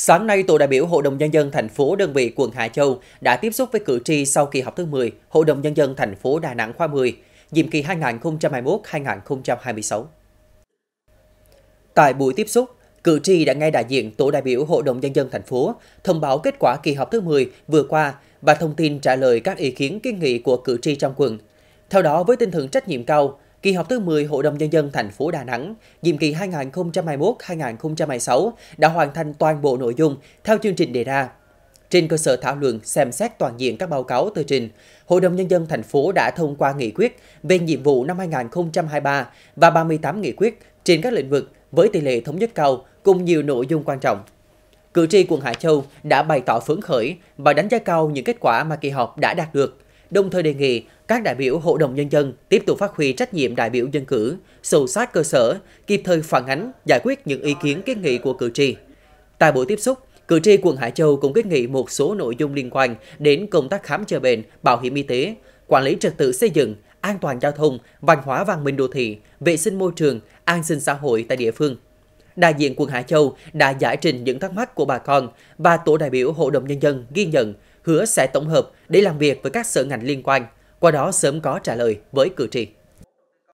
Sáng nay, tổ đại biểu Hội đồng Nhân dân thành phố đơn vị quận Hà Châu đã tiếp xúc với cử tri sau kỳ họp thứ 10 Hội đồng Nhân dân thành phố Đà Nẵng khóa 10, nhiệm kỳ 2021-2026. Tại buổi tiếp xúc, cử tri đã nghe đại diện tổ đại biểu Hội đồng Nhân dân thành phố thông báo kết quả kỳ họp thứ 10 vừa qua và thông tin trả lời các ý kiến kiến nghị của cử tri trong quận. Theo đó, với tinh thần trách nhiệm cao, Kỳ họp thứ 10 Hội đồng Nhân dân thành phố Đà Nẵng, nhiệm kỳ 2021-2026 đã hoàn thành toàn bộ nội dung theo chương trình đề ra. Trên cơ sở thảo luận xem xét toàn diện các báo cáo tờ trình, Hội đồng Nhân dân thành phố đã thông qua nghị quyết về nhiệm vụ năm 2023 và 38 nghị quyết trên các lĩnh vực với tỷ lệ thống nhất cao cùng nhiều nội dung quan trọng. Cử tri quận Hải Châu đã bày tỏ phấn khởi và đánh giá cao những kết quả mà kỳ họp đã đạt được – đồng thời đề nghị các đại biểu Hội đồng Nhân dân tiếp tục phát huy trách nhiệm đại biểu dân cử, sâu sát cơ sở, kịp thời phản ánh, giải quyết những ý kiến kiến nghị của cử tri. Tại buổi tiếp xúc, cử tri quận Hải Châu cũng kiến nghị một số nội dung liên quan đến công tác khám chữa bệnh, bảo hiểm y tế, quản lý trật tự xây dựng, an toàn giao thông, văn hóa văn minh đô thị, vệ sinh môi trường, an sinh xã hội tại địa phương. Đại diện quận Hải Châu đã giải trình những thắc mắc của bà con và tổ đại biểu Hội đồng Nhân dân ghi nhận hứa sẽ tổng hợp để làm việc với các sở ngành liên quan, qua đó sớm có trả lời với cử tri.